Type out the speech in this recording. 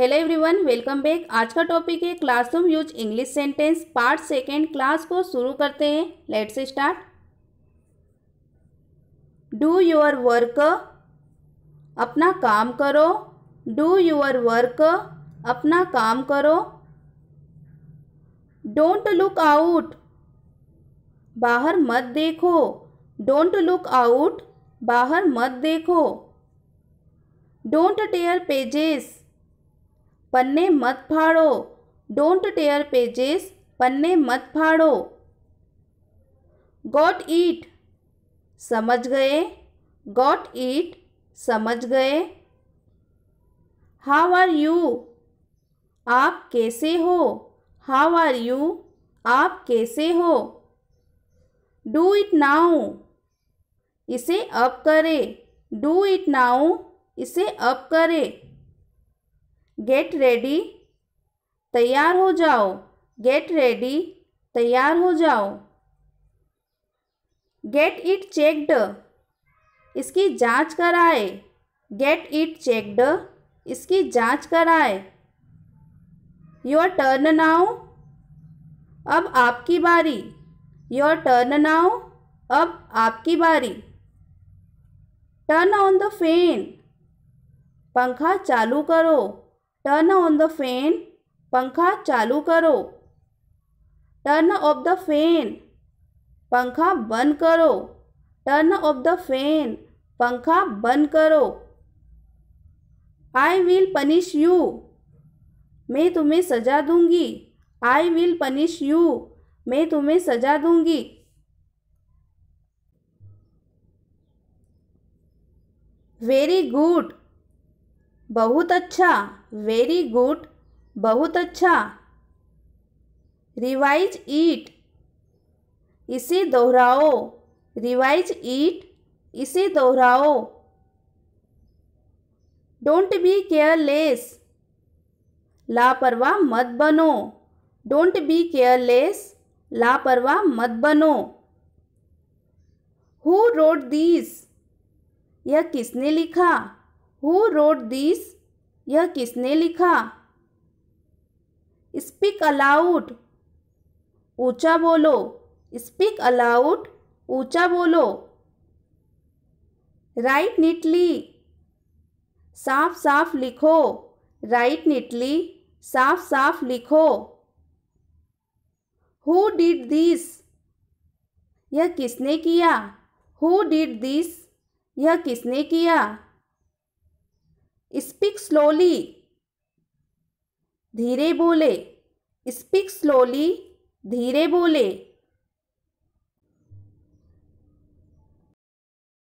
hello everyone welcome back आज का topic है classroom use English sentence part second class को शुरू करते हैं let's start do your work अपना काम करो डू योर वर्क अपना काम करो डोंट लुक आउट बाहर मत देखो डोंट लुक आउट बाहर मत देखो डोंट टेयर पेजेस पन्ने मत फाड़ो डोंट टेयर पेजेस पन्ने मत फाड़ो गॉट ईट समझ गए गॉट ईट समझ गए हाउ आर यू आप कैसे हो हाउ आर यू आप कैसे हो डू इट नाउ इसे अब करें डू इट नाउ इसे अब करे गेट रेडी तैयार हो जाओ गेट रेडी तैयार हो जाओ गेट इट चेकड इसकी जांच कराए गेट इट चेकड इसकी जांच कराए योर टर्न नाउ अब आपकी बारी योर टर्न नाउ अब आपकी बारी टर्न ऑन द फेन पंखा चालू करो टर्न ऑन द फैन पंखा चालू करो टर्न ऑफ द फैन पंखा बंद करो टर्न ऑफ द फैन पंखा बंद करो आई विल पनिश यू मैं तुम्हें सजा दूंगी आई विल पनिश यू मैं तुम्हें सजा दूंगी वेरी गुड बहुत अच्छा वेरी गुड बहुत अच्छा रिवाइज ईट इसे दोहराओ रिवाइज ईट इसे दोहराओ डोंट बी केयरलेस लापरवाह मत बनो डोंट बी केयरलेस लापरवाह मत बनो हु रोड दिस यह किसने लिखा हु रोड दीस यह किसने लिखा स्पीक अलाउड ऊंचा बोलो स्पीक अलाउड ऊंचा बोलो राइट नीटली साफ साफ लिखो राइट नीटली साफ साफ लिखो हु डिड दिस यह किसने किया हु डिड दिस यह किसने किया स्पीक स्लोली धीरे बोले स्पीक स्लोली धीरे बोले